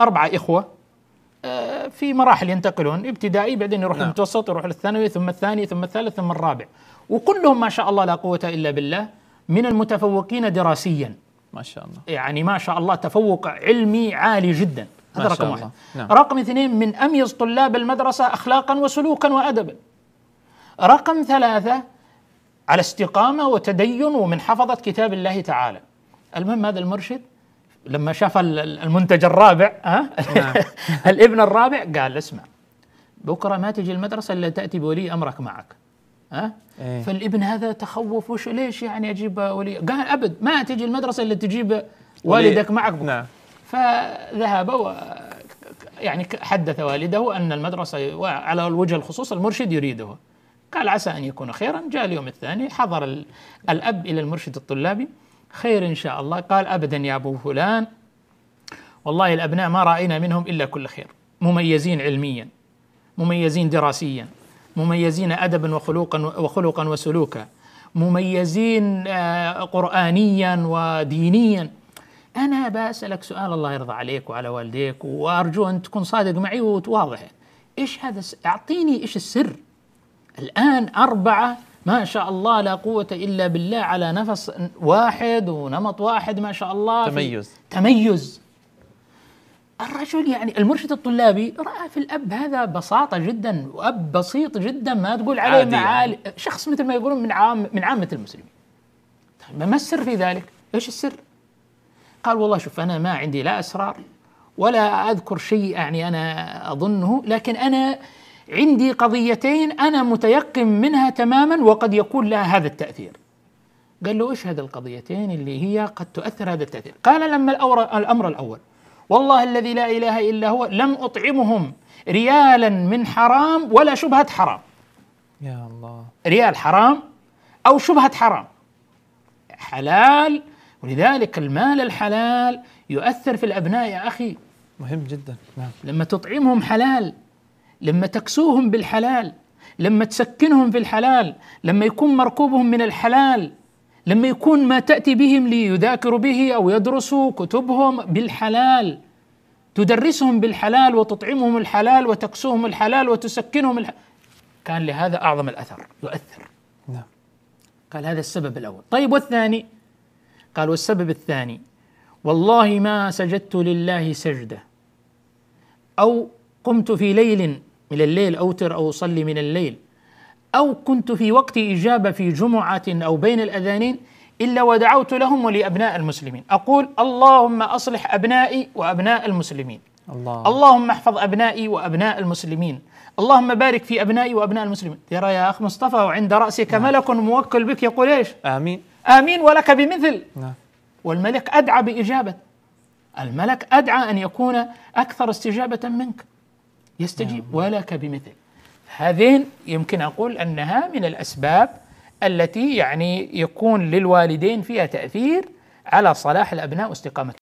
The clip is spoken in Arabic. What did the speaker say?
أربعة إخوة آه، في مراحل ينتقلون ابتدائي بعدين يروح نعم. للمتوسط يروح للثانوي ثم الثاني ثم الثالث ثم الرابع وكلهم ما شاء الله لا قوة إلا بالله من المتفوقين دراسيا ما شاء الله يعني ما شاء الله تفوق علمي عالي جدا هذا رقم الله. واحد نعم. رقم اثنين من أميز طلاب المدرسة أخلاقا وسلوكا وأدبا رقم ثلاثة على استقامة وتدين ومن حفظة كتاب الله تعالى المهم هذا المرشد لما شاف المنتج الرابع ها نعم. الابن الرابع قال اسمع بكره ما تجي المدرسه الا تاتي بولي امرك معك ها أه؟ فالابن هذا تخوف وش ليش يعني اجيب ولي قال ابد ما تجي المدرسه الا تجيب والدك معك نعم فذهب و يعني حدث والده ان المدرسه وعلى الوجه الخصوص المرشد يريده قال عسى ان يكون خيرا جاء اليوم الثاني حضر الاب الى المرشد الطلابي خير إن شاء الله قال أبدا يا أبو فلان والله الأبناء ما رأينا منهم إلا كل خير مميزين علميا مميزين دراسيا مميزين أدبا وخلوقا وخلقا وسلوكا مميزين آه، قرآنيا ودينيا أنا بسألك سؤال الله يرضى عليك وعلى والديك وأرجو أن تكون صادق معي وتواضح إيش هذا أعطيني إيش السر الآن أربعة ما شاء الله لا قوة إلا بالله على نفس واحد ونمط واحد ما شاء الله تميز تميز الرجل يعني المرشد الطلابي رأى في الأب هذا بساطة جدا وأب بسيط جدا ما تقول عليه معالي يعني. شخص مثل ما يقولون من عام من عامة المسلمين طيب ما السر في ذلك؟ إيش السر؟ قال والله شوف أنا ما عندي لا أسرار ولا أذكر شيء يعني أنا أظنه لكن أنا عندي قضيتين انا متيقن منها تماما وقد يكون لها هذا التاثير قال له ايش هذه القضيتين اللي هي قد تؤثر هذا التاثير قال لما الامر الاول والله الذي لا اله الا هو لم اطعمهم ريالا من حرام ولا شبهه حرام يا الله ريال حرام او شبهه حرام حلال ولذلك المال الحلال يؤثر في الابناء يا اخي مهم جدا نعم لما تطعمهم حلال لما تكسوهم بالحلال لما تسكنهم في الحلال لما يكون مركوبهم من الحلال لما يكون ما تأتي بهم ليذاكروا به أو يدرسوا كتبهم بالحلال تدرسهم بالحلال وتطعمهم الحلال وتكسوهم الحلال وتسكنهم الحلال كان لهذا أعظم الأثر يؤثر نعم قال هذا السبب الأول طيب والثاني قال والسبب الثاني والله ما سجدت لله سجدة أو قمت في ليل من الليل أوتر أو أصلي من الليل أو كنت في وقت إجابة في جمعة أو بين الأذانين إلا ودعوت لهم ولأبناء المسلمين أقول اللهم أصلح أبنائي وأبناء المسلمين الله. اللهم احفظ أبنائي وأبناء المسلمين اللهم بارك في أبنائي وأبناء المسلمين ترى يا أخ مصطفى وعند رأسك نعم. ملك موكل بك يقول إيش آمين آمين ولك بمثل نعم. والملك أدعى بإجابة الملك أدعى أن يكون أكثر استجابة منك يستجيب نعم. ولك بمثل هذين يمكن أقول أنها من الأسباب التي يعني يكون للوالدين فيها تأثير على صلاح الأبناء واستقامتهم